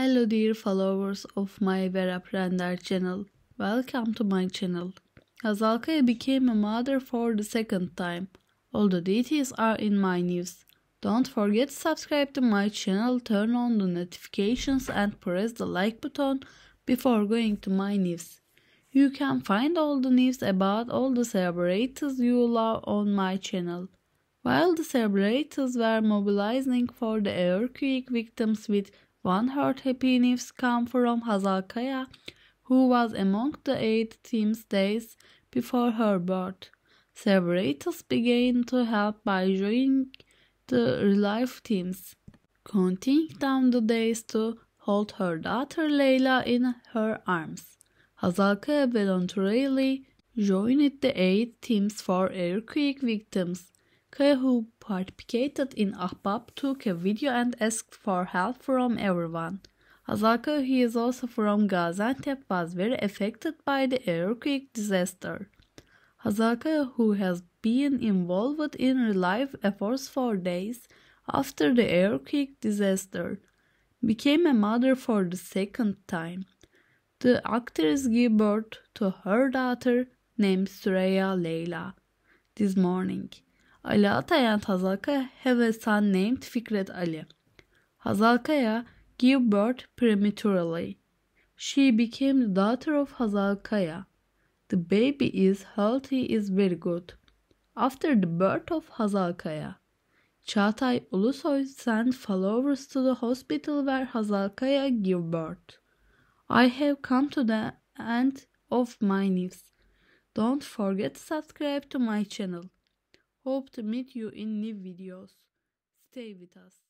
Hello dear followers of my Vera Prender channel. Welcome to my channel. Hazalkaya became a mother for the second time. All the details are in my news. Don't forget to subscribe to my channel, turn on the notifications and press the like button before going to my news. You can find all the news about all the celebrators you love on my channel. While the celebrators were mobilizing for the earthquake victims with one heard news come from Kaya, who was among the eight teams days before her birth. Separators began to help by joining the relief teams, counting down the days to hold her daughter Leila in her arms. Hazalka voluntarily joined the eight teams for earthquake victims who participated in Ahbab took a video and asked for help from everyone. he who is also from Gaziantep, was very affected by the earthquake disaster. Azaka, who has been involved in relief efforts for days after the earthquake disaster, became a mother for the second time. The actress gave birth to her daughter named Suraya Leila this morning. Ali Atayan Hazalkaya Hevesan named Fikret Ali. Hazalkaya gave birth prematurely. She became the daughter of Hazalkaya. The baby is healthy is very good. After the birth of Hazalkaya, Çağatay Ulusoy sent followers to the hospital where Hazalkaya gave birth. I have come to the end of my news. Don't forget to subscribe to my channel. Hope to meet you in new videos. Stay with us.